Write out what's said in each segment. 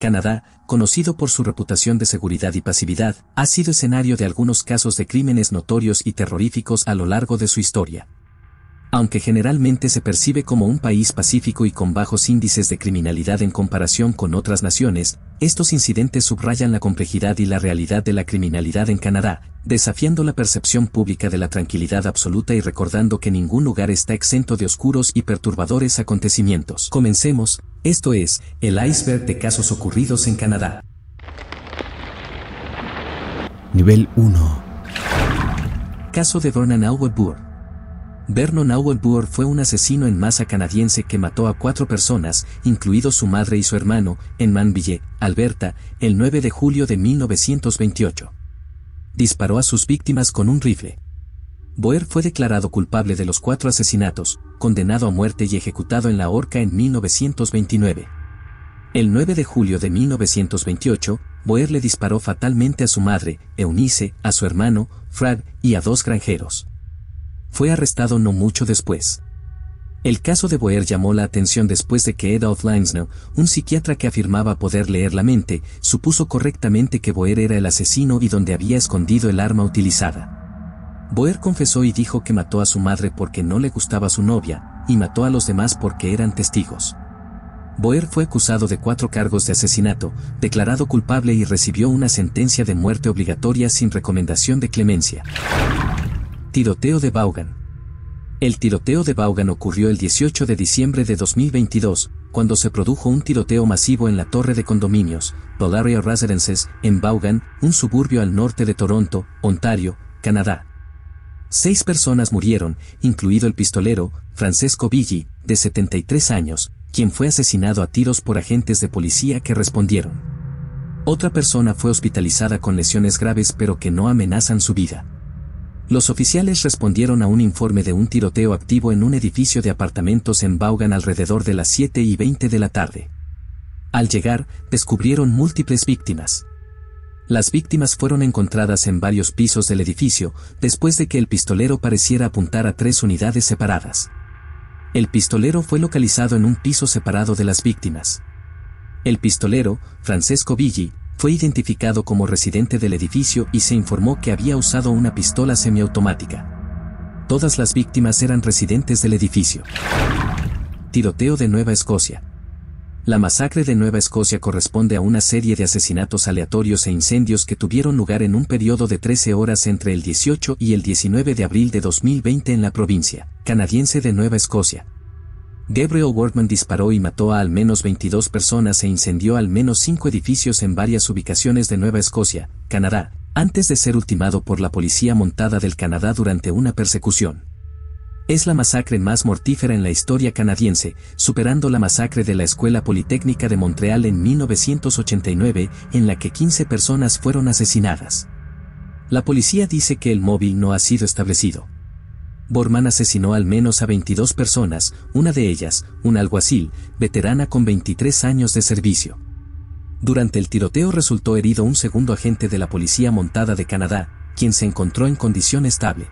Canadá, conocido por su reputación de seguridad y pasividad, ha sido escenario de algunos casos de crímenes notorios y terroríficos a lo largo de su historia. Aunque generalmente se percibe como un país pacífico y con bajos índices de criminalidad en comparación con otras naciones, estos incidentes subrayan la complejidad y la realidad de la criminalidad en Canadá, desafiando la percepción pública de la tranquilidad absoluta y recordando que ningún lugar está exento de oscuros y perturbadores acontecimientos. Comencemos, esto es, el iceberg de casos ocurridos en Canadá. Nivel 1 Caso de Vernon Nowebur. Vernon Owen Boer fue un asesino en masa canadiense que mató a cuatro personas, incluido su madre y su hermano, en Manville, Alberta, el 9 de julio de 1928. Disparó a sus víctimas con un rifle. Boer fue declarado culpable de los cuatro asesinatos, condenado a muerte y ejecutado en la horca en 1929. El 9 de julio de 1928, Boer le disparó fatalmente a su madre, Eunice, a su hermano, Fred, y a dos granjeros fue arrestado no mucho después. El caso de Boer llamó la atención después de que Adolf Langsner, un psiquiatra que afirmaba poder leer la mente, supuso correctamente que Boer era el asesino y donde había escondido el arma utilizada. Boer confesó y dijo que mató a su madre porque no le gustaba su novia, y mató a los demás porque eran testigos. Boer fue acusado de cuatro cargos de asesinato, declarado culpable y recibió una sentencia de muerte obligatoria sin recomendación de clemencia. Tiroteo de Vaughan. El tiroteo de Vaughan ocurrió el 18 de diciembre de 2022, cuando se produjo un tiroteo masivo en la torre de condominios, Bolaria Residences, en Vaughan, un suburbio al norte de Toronto, Ontario, Canadá. Seis personas murieron, incluido el pistolero, Francesco Viggi, de 73 años, quien fue asesinado a tiros por agentes de policía que respondieron. Otra persona fue hospitalizada con lesiones graves pero que no amenazan su vida. Los oficiales respondieron a un informe de un tiroteo activo en un edificio de apartamentos en Vaughan alrededor de las 7 y 20 de la tarde. Al llegar, descubrieron múltiples víctimas. Las víctimas fueron encontradas en varios pisos del edificio, después de que el pistolero pareciera apuntar a tres unidades separadas. El pistolero fue localizado en un piso separado de las víctimas. El pistolero, Francesco Villi, fue identificado como residente del edificio y se informó que había usado una pistola semiautomática. Todas las víctimas eran residentes del edificio. Tiroteo de Nueva Escocia. La masacre de Nueva Escocia corresponde a una serie de asesinatos aleatorios e incendios que tuvieron lugar en un periodo de 13 horas entre el 18 y el 19 de abril de 2020 en la provincia canadiense de Nueva Escocia, Gabriel Wardman disparó y mató a al menos 22 personas e incendió al menos 5 edificios en varias ubicaciones de Nueva Escocia, Canadá, antes de ser ultimado por la Policía Montada del Canadá durante una persecución. Es la masacre más mortífera en la historia canadiense, superando la masacre de la Escuela Politécnica de Montreal en 1989, en la que 15 personas fueron asesinadas. La policía dice que el móvil no ha sido establecido. Borman asesinó al menos a 22 personas, una de ellas, un alguacil, veterana con 23 años de servicio. Durante el tiroteo resultó herido un segundo agente de la Policía Montada de Canadá, quien se encontró en condición estable.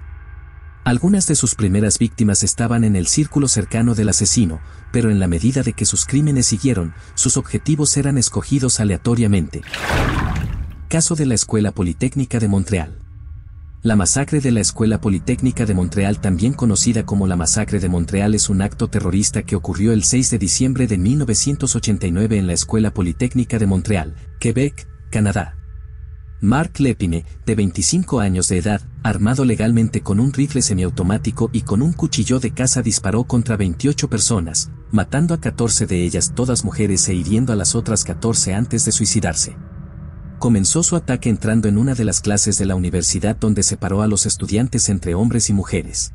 Algunas de sus primeras víctimas estaban en el círculo cercano del asesino, pero en la medida de que sus crímenes siguieron, sus objetivos eran escogidos aleatoriamente. Caso de la Escuela Politécnica de Montreal. La masacre de la Escuela Politécnica de Montreal, también conocida como la masacre de Montreal, es un acto terrorista que ocurrió el 6 de diciembre de 1989 en la Escuela Politécnica de Montreal, Quebec, Canadá. Mark Lepine, de 25 años de edad, armado legalmente con un rifle semiautomático y con un cuchillo de caza disparó contra 28 personas, matando a 14 de ellas todas mujeres e hiriendo a las otras 14 antes de suicidarse comenzó su ataque entrando en una de las clases de la universidad donde separó a los estudiantes entre hombres y mujeres.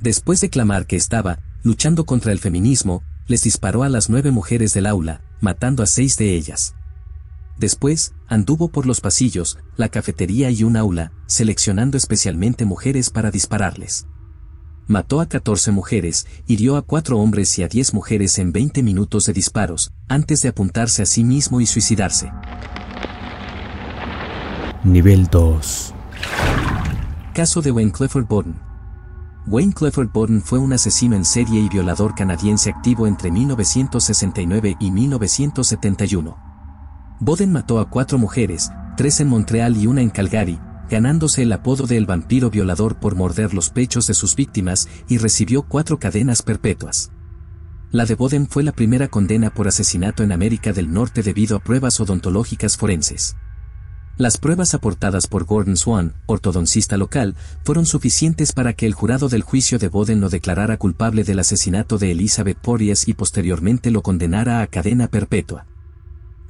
Después de clamar que estaba, luchando contra el feminismo, les disparó a las nueve mujeres del aula, matando a seis de ellas. Después, anduvo por los pasillos, la cafetería y un aula, seleccionando especialmente mujeres para dispararles. Mató a 14 mujeres, hirió a cuatro hombres y a 10 mujeres en 20 minutos de disparos, antes de apuntarse a sí mismo y suicidarse. Nivel 2. Caso de Wayne Clifford Borden. Wayne Clifford Borden fue un asesino en serie y violador canadiense activo entre 1969 y 1971. Boden mató a cuatro mujeres, tres en Montreal y una en Calgary, ganándose el apodo de el vampiro violador por morder los pechos de sus víctimas y recibió cuatro cadenas perpetuas. La de Boden fue la primera condena por asesinato en América del Norte debido a pruebas odontológicas forenses. Las pruebas aportadas por Gordon Swan, ortodoncista local, fueron suficientes para que el jurado del juicio de Boden lo declarara culpable del asesinato de Elizabeth Porries y posteriormente lo condenara a cadena perpetua.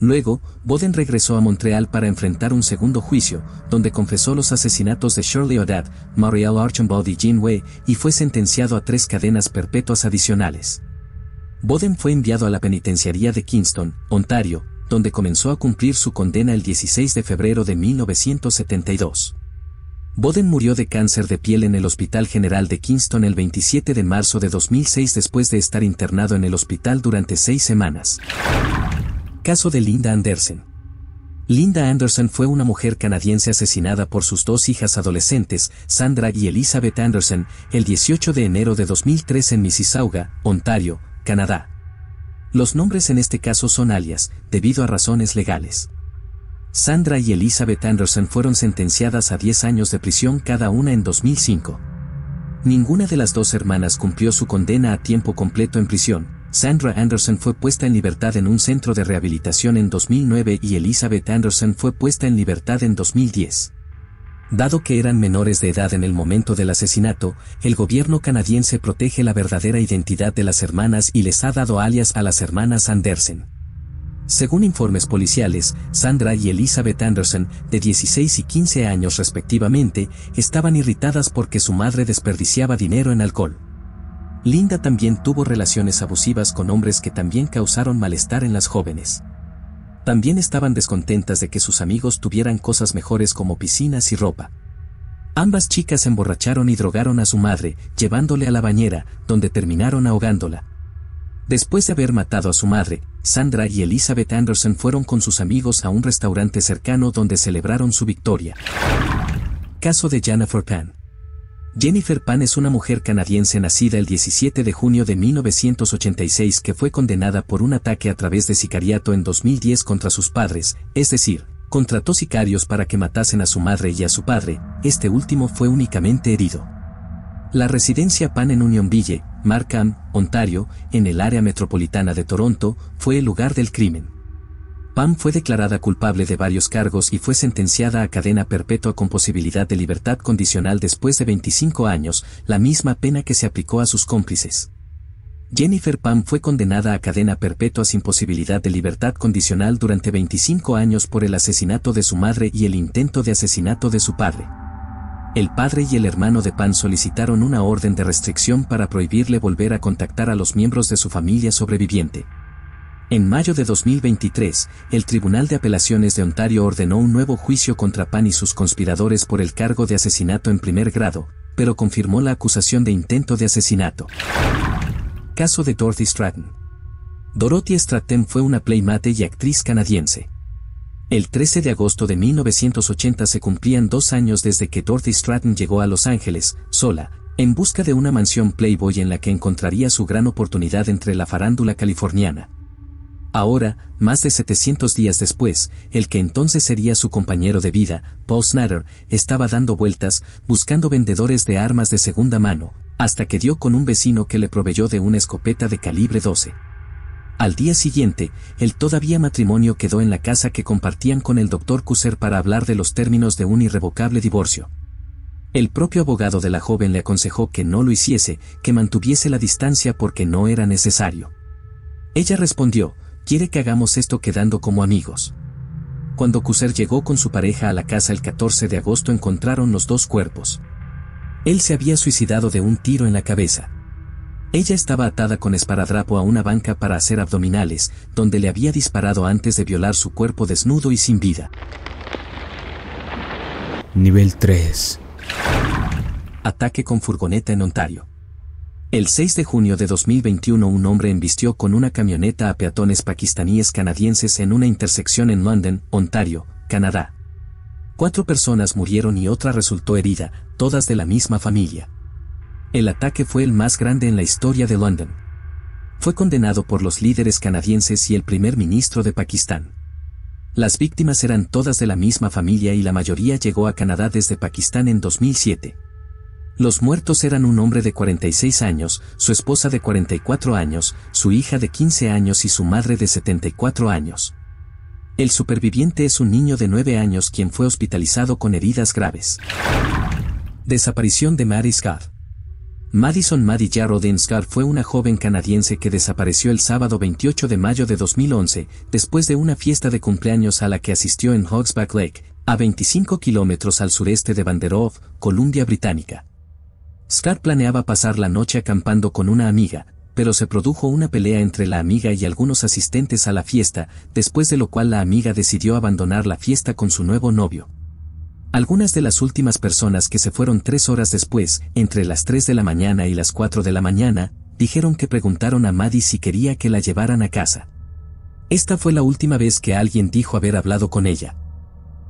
Luego, Boden regresó a Montreal para enfrentar un segundo juicio, donde confesó los asesinatos de Shirley Odette, Marielle Archambault y Jean Way, y fue sentenciado a tres cadenas perpetuas adicionales. Boden fue enviado a la penitenciaría de Kingston, Ontario, donde comenzó a cumplir su condena el 16 de febrero de 1972. Boden murió de cáncer de piel en el Hospital General de Kingston el 27 de marzo de 2006 después de estar internado en el hospital durante seis semanas. Caso de Linda Anderson. Linda Anderson fue una mujer canadiense asesinada por sus dos hijas adolescentes, Sandra y Elizabeth Anderson, el 18 de enero de 2003 en Mississauga, Ontario, Canadá. Los nombres en este caso son alias, debido a razones legales. Sandra y Elizabeth Anderson fueron sentenciadas a 10 años de prisión cada una en 2005. Ninguna de las dos hermanas cumplió su condena a tiempo completo en prisión. Sandra Anderson fue puesta en libertad en un centro de rehabilitación en 2009 y Elizabeth Anderson fue puesta en libertad en 2010. Dado que eran menores de edad en el momento del asesinato, el gobierno canadiense protege la verdadera identidad de las hermanas y les ha dado alias a las hermanas Andersen. Según informes policiales, Sandra y Elizabeth Anderson, de 16 y 15 años respectivamente, estaban irritadas porque su madre desperdiciaba dinero en alcohol. Linda también tuvo relaciones abusivas con hombres que también causaron malestar en las jóvenes. También estaban descontentas de que sus amigos tuvieran cosas mejores como piscinas y ropa. Ambas chicas emborracharon y drogaron a su madre, llevándole a la bañera, donde terminaron ahogándola. Después de haber matado a su madre, Sandra y Elizabeth Anderson fueron con sus amigos a un restaurante cercano donde celebraron su victoria. Caso de Jennifer Pan. Jennifer Pan es una mujer canadiense nacida el 17 de junio de 1986 que fue condenada por un ataque a través de sicariato en 2010 contra sus padres, es decir, contrató sicarios para que matasen a su madre y a su padre, este último fue únicamente herido. La residencia Pan en Unionville, Markham, Ontario, en el área metropolitana de Toronto, fue el lugar del crimen. Pam fue declarada culpable de varios cargos y fue sentenciada a cadena perpetua con posibilidad de libertad condicional después de 25 años, la misma pena que se aplicó a sus cómplices. Jennifer Pam fue condenada a cadena perpetua sin posibilidad de libertad condicional durante 25 años por el asesinato de su madre y el intento de asesinato de su padre. El padre y el hermano de Pam solicitaron una orden de restricción para prohibirle volver a contactar a los miembros de su familia sobreviviente. En mayo de 2023, el Tribunal de Apelaciones de Ontario ordenó un nuevo juicio contra Pan y sus conspiradores por el cargo de asesinato en primer grado, pero confirmó la acusación de intento de asesinato. Caso de Dorothy Stratton. Dorothy Stratton fue una playmate y actriz canadiense. El 13 de agosto de 1980 se cumplían dos años desde que Dorothy Stratton llegó a Los Ángeles, sola, en busca de una mansión Playboy en la que encontraría su gran oportunidad entre la farándula californiana, Ahora, más de 700 días después, el que entonces sería su compañero de vida, Paul Snatter, estaba dando vueltas, buscando vendedores de armas de segunda mano, hasta que dio con un vecino que le proveyó de una escopeta de calibre 12. Al día siguiente, el todavía matrimonio quedó en la casa que compartían con el doctor Cusser para hablar de los términos de un irrevocable divorcio. El propio abogado de la joven le aconsejó que no lo hiciese, que mantuviese la distancia porque no era necesario. Ella respondió, quiere que hagamos esto quedando como amigos. Cuando Cuser llegó con su pareja a la casa el 14 de agosto encontraron los dos cuerpos. Él se había suicidado de un tiro en la cabeza. Ella estaba atada con esparadrapo a una banca para hacer abdominales, donde le había disparado antes de violar su cuerpo desnudo y sin vida. Nivel 3. Ataque con furgoneta en Ontario. El 6 de junio de 2021 un hombre embistió con una camioneta a peatones pakistaníes canadienses en una intersección en London, Ontario, Canadá. Cuatro personas murieron y otra resultó herida, todas de la misma familia. El ataque fue el más grande en la historia de London. Fue condenado por los líderes canadienses y el primer ministro de Pakistán. Las víctimas eran todas de la misma familia y la mayoría llegó a Canadá desde Pakistán en 2007. Los muertos eran un hombre de 46 años, su esposa de 44 años, su hija de 15 años y su madre de 74 años. El superviviente es un niño de 9 años quien fue hospitalizado con heridas graves. Desaparición de Mary Scott. Madison Maddie Jarrodin Scott fue una joven canadiense que desapareció el sábado 28 de mayo de 2011, después de una fiesta de cumpleaños a la que asistió en Hogsback Lake, a 25 kilómetros al sureste de Vanderhoof, Columbia Británica. Scar planeaba pasar la noche acampando con una amiga, pero se produjo una pelea entre la amiga y algunos asistentes a la fiesta, después de lo cual la amiga decidió abandonar la fiesta con su nuevo novio. Algunas de las últimas personas que se fueron tres horas después, entre las 3 de la mañana y las 4 de la mañana, dijeron que preguntaron a Maddie si quería que la llevaran a casa. Esta fue la última vez que alguien dijo haber hablado con ella.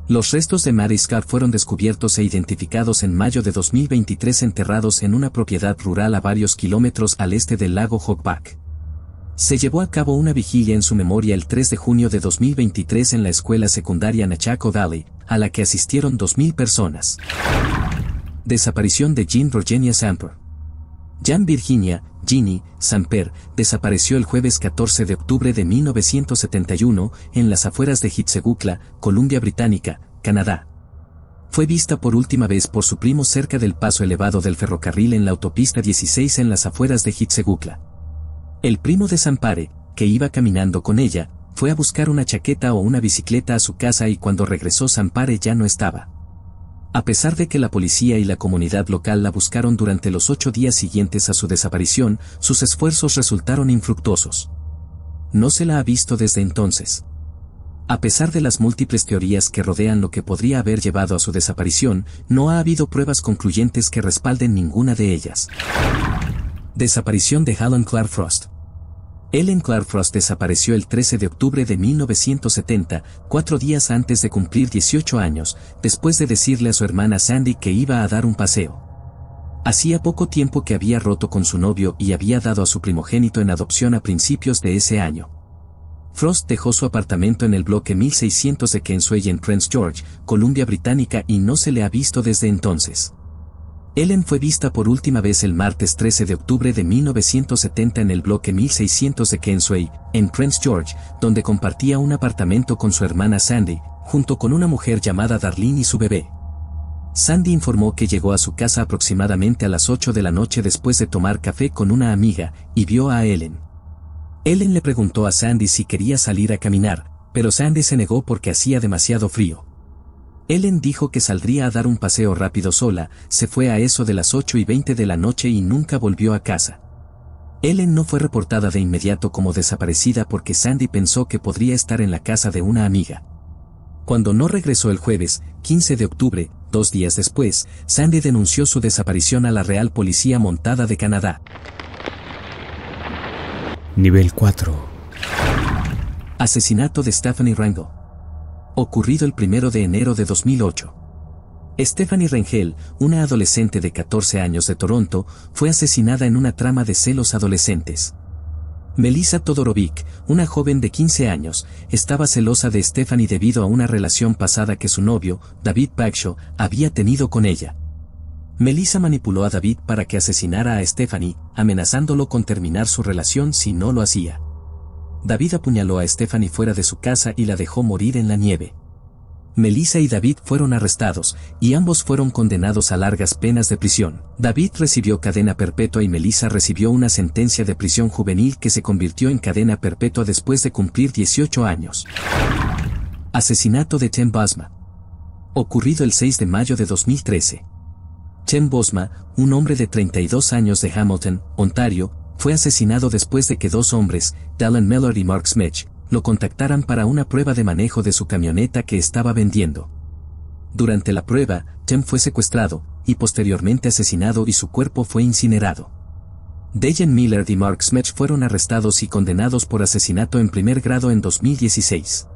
Los restos de Mariscal fueron descubiertos e identificados en mayo de 2023 enterrados en una propiedad rural a varios kilómetros al este del lago Hogback. Se llevó a cabo una vigilia en su memoria el 3 de junio de 2023 en la escuela secundaria Nachaco Valley, a la que asistieron 2.000 personas. Desaparición de Jean Rogenia Samper. Jan Virginia, Ginny, Samper, desapareció el jueves 14 de octubre de 1971 en las afueras de Hitzegucla, Columbia Británica, Canadá. Fue vista por última vez por su primo cerca del paso elevado del ferrocarril en la autopista 16 en las afueras de Hitzegucla. El primo de Sampare, que iba caminando con ella, fue a buscar una chaqueta o una bicicleta a su casa y cuando regresó Sampare ya no estaba. A pesar de que la policía y la comunidad local la buscaron durante los ocho días siguientes a su desaparición, sus esfuerzos resultaron infructuosos. No se la ha visto desde entonces. A pesar de las múltiples teorías que rodean lo que podría haber llevado a su desaparición, no ha habido pruebas concluyentes que respalden ninguna de ellas. Desaparición de Helen Clark Frost. Ellen Clark desapareció el 13 de octubre de 1970, cuatro días antes de cumplir 18 años, después de decirle a su hermana Sandy que iba a dar un paseo. Hacía poco tiempo que había roto con su novio y había dado a su primogénito en adopción a principios de ese año. Frost dejó su apartamento en el bloque 1600 de Kensway en Prince George, Columbia Británica y no se le ha visto desde entonces. Ellen fue vista por última vez el martes 13 de octubre de 1970 en el bloque 1600 de Kensway, en Prince George, donde compartía un apartamento con su hermana Sandy, junto con una mujer llamada Darlene y su bebé. Sandy informó que llegó a su casa aproximadamente a las 8 de la noche después de tomar café con una amiga, y vio a Ellen. Ellen le preguntó a Sandy si quería salir a caminar, pero Sandy se negó porque hacía demasiado frío. Ellen dijo que saldría a dar un paseo rápido sola, se fue a eso de las 8 y 20 de la noche y nunca volvió a casa. Ellen no fue reportada de inmediato como desaparecida porque Sandy pensó que podría estar en la casa de una amiga. Cuando no regresó el jueves, 15 de octubre, dos días después, Sandy denunció su desaparición a la Real Policía Montada de Canadá. Nivel 4 Asesinato de Stephanie Rango ocurrido el 1 de enero de 2008. Stephanie Rengel, una adolescente de 14 años de Toronto, fue asesinada en una trama de celos adolescentes. Melissa Todorovic, una joven de 15 años, estaba celosa de Stephanie debido a una relación pasada que su novio, David Bagshaw, había tenido con ella. Melissa manipuló a David para que asesinara a Stephanie, amenazándolo con terminar su relación si no lo hacía. David apuñaló a Stephanie fuera de su casa y la dejó morir en la nieve. Melissa y David fueron arrestados, y ambos fueron condenados a largas penas de prisión. David recibió cadena perpetua y Melissa recibió una sentencia de prisión juvenil que se convirtió en cadena perpetua después de cumplir 18 años. Asesinato de Chen Bosma Ocurrido el 6 de mayo de 2013. Chen Bosma, un hombre de 32 años de Hamilton, Ontario, fue asesinado después de que dos hombres, Dallin Miller y Mark Smetsch, lo contactaran para una prueba de manejo de su camioneta que estaba vendiendo. Durante la prueba, Tim fue secuestrado, y posteriormente asesinado y su cuerpo fue incinerado. Dejan Miller y Mark Smetsch fueron arrestados y condenados por asesinato en primer grado en 2016.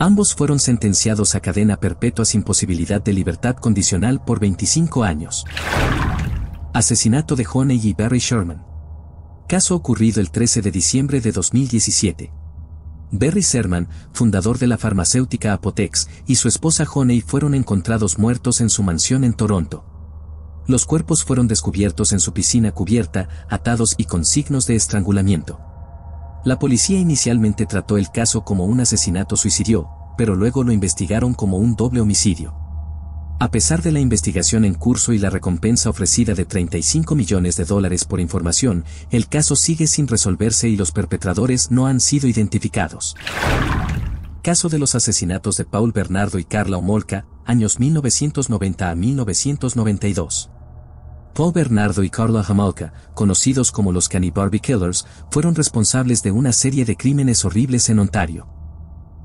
Ambos fueron sentenciados a cadena perpetua sin posibilidad de libertad condicional por 25 años. Asesinato de Honey y Barry Sherman caso ocurrido el 13 de diciembre de 2017. Barry Serman, fundador de la farmacéutica Apotex, y su esposa Honey fueron encontrados muertos en su mansión en Toronto. Los cuerpos fueron descubiertos en su piscina cubierta, atados y con signos de estrangulamiento. La policía inicialmente trató el caso como un asesinato suicidio, pero luego lo investigaron como un doble homicidio. A pesar de la investigación en curso y la recompensa ofrecida de 35 millones de dólares por información, el caso sigue sin resolverse y los perpetradores no han sido identificados. Caso de los asesinatos de Paul Bernardo y Carla Omolka, años 1990 a 1992. Paul Bernardo y Carla Homolka, conocidos como los Cannibal Killers, fueron responsables de una serie de crímenes horribles en Ontario.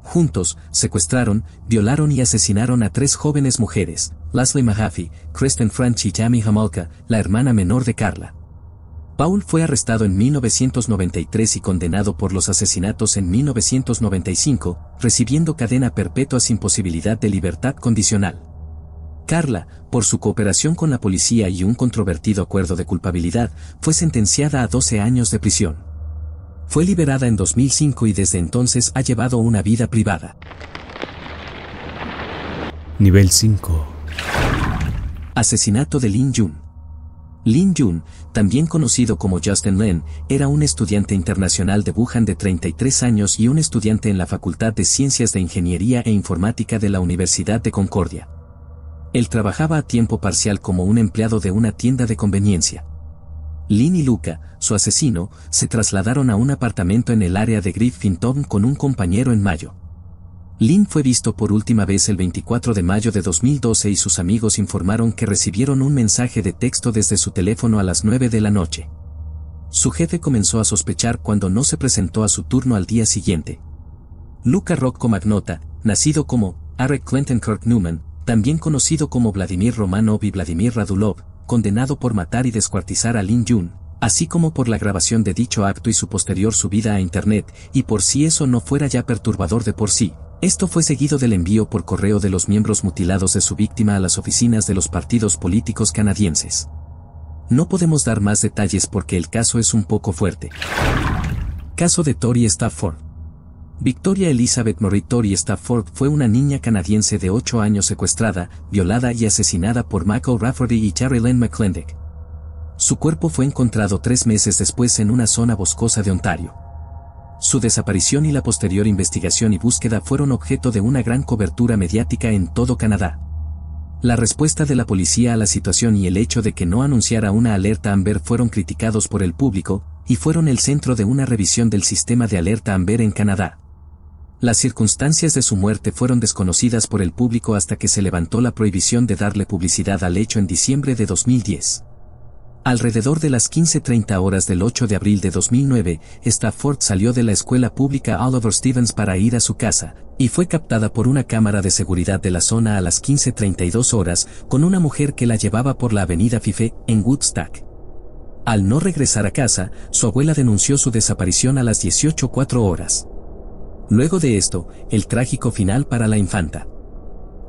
Juntos, secuestraron, violaron y asesinaron a tres jóvenes mujeres, Leslie Mahaffey, Kristen French y Jamie Hamalka, la hermana menor de Carla. Paul fue arrestado en 1993 y condenado por los asesinatos en 1995, recibiendo cadena perpetua sin posibilidad de libertad condicional. Carla, por su cooperación con la policía y un controvertido acuerdo de culpabilidad, fue sentenciada a 12 años de prisión. Fue liberada en 2005 y desde entonces ha llevado una vida privada. Nivel 5. Asesinato de Lin Yun. Lin Jun, también conocido como Justin Lin, era un estudiante internacional de Wuhan de 33 años y un estudiante en la Facultad de Ciencias de Ingeniería e Informática de la Universidad de Concordia. Él trabajaba a tiempo parcial como un empleado de una tienda de conveniencia. Lynn y Luca, su asesino, se trasladaron a un apartamento en el área de Griffintown con un compañero en mayo. Lynn fue visto por última vez el 24 de mayo de 2012 y sus amigos informaron que recibieron un mensaje de texto desde su teléfono a las 9 de la noche. Su jefe comenzó a sospechar cuando no se presentó a su turno al día siguiente. Luca Rocco Magnota, nacido como Eric Clinton Kirk Newman, también conocido como Vladimir Romanov y Vladimir Radulov, condenado por matar y descuartizar a Lin Jun, así como por la grabación de dicho acto y su posterior subida a Internet, y por si eso no fuera ya perturbador de por sí. Esto fue seguido del envío por correo de los miembros mutilados de su víctima a las oficinas de los partidos políticos canadienses. No podemos dar más detalles porque el caso es un poco fuerte. Caso de Tori Stafford. Victoria Elizabeth Moritori Stafford fue una niña canadiense de 8 años secuestrada, violada y asesinada por Michael Rafferty y Charlene Lynn Su cuerpo fue encontrado tres meses después en una zona boscosa de Ontario. Su desaparición y la posterior investigación y búsqueda fueron objeto de una gran cobertura mediática en todo Canadá. La respuesta de la policía a la situación y el hecho de que no anunciara una alerta Amber fueron criticados por el público, y fueron el centro de una revisión del sistema de alerta Amber en Canadá. Las circunstancias de su muerte fueron desconocidas por el público hasta que se levantó la prohibición de darle publicidad al hecho en diciembre de 2010. Alrededor de las 15.30 horas del 8 de abril de 2009, Stafford salió de la escuela pública Oliver Stevens para ir a su casa, y fue captada por una cámara de seguridad de la zona a las 15.32 horas con una mujer que la llevaba por la avenida Fife, en Woodstock. Al no regresar a casa, su abuela denunció su desaparición a las 18.04 horas. Luego de esto, el trágico final para la infanta.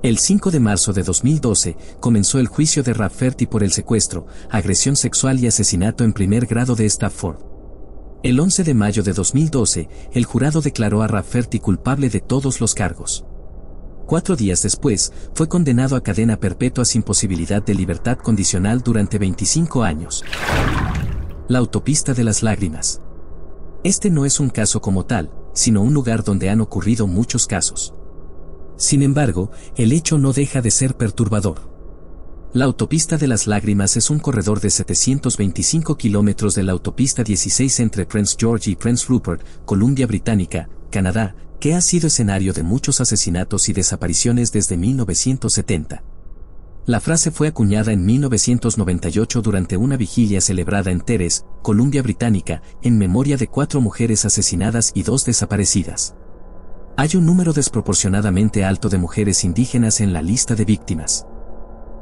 El 5 de marzo de 2012 comenzó el juicio de Rafferty por el secuestro, agresión sexual y asesinato en primer grado de Stafford. El 11 de mayo de 2012, el jurado declaró a Rafferty culpable de todos los cargos. Cuatro días después, fue condenado a cadena perpetua sin posibilidad de libertad condicional durante 25 años. La autopista de las lágrimas. Este no es un caso como tal, sino un lugar donde han ocurrido muchos casos. Sin embargo, el hecho no deja de ser perturbador. La autopista de las lágrimas es un corredor de 725 kilómetros de la autopista 16 entre Prince George y Prince Rupert, Columbia Británica, Canadá, que ha sido escenario de muchos asesinatos y desapariciones desde 1970. La frase fue acuñada en 1998 durante una vigilia celebrada en Teres, Columbia Británica, en memoria de cuatro mujeres asesinadas y dos desaparecidas. Hay un número desproporcionadamente alto de mujeres indígenas en la lista de víctimas.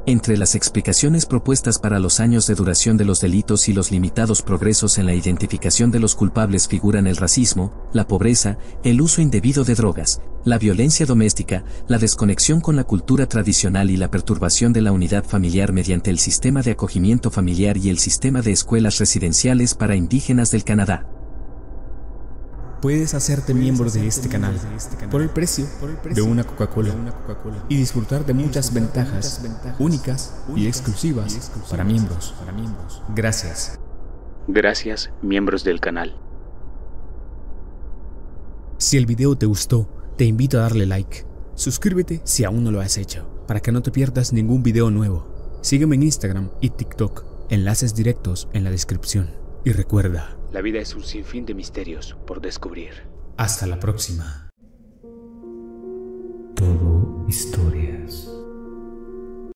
Entre las explicaciones propuestas para los años de duración de los delitos y los limitados progresos en la identificación de los culpables figuran el racismo, la pobreza, el uso indebido de drogas, la violencia doméstica, la desconexión con la cultura tradicional y la perturbación de la unidad familiar mediante el sistema de acogimiento familiar y el sistema de escuelas residenciales para indígenas del Canadá. Puedes hacerte miembro este de este canal por el precio de una Coca-Cola y disfrutar de muchas ventajas únicas y exclusivas para miembros. Gracias. Gracias, miembros del canal. Si el video te gustó, te invito a darle like. Suscríbete si aún no lo has hecho, para que no te pierdas ningún video nuevo. Sígueme en Instagram y TikTok, enlaces directos en la descripción. Y recuerda, la vida es un sinfín de misterios por descubrir. Hasta la próxima. Todo historias.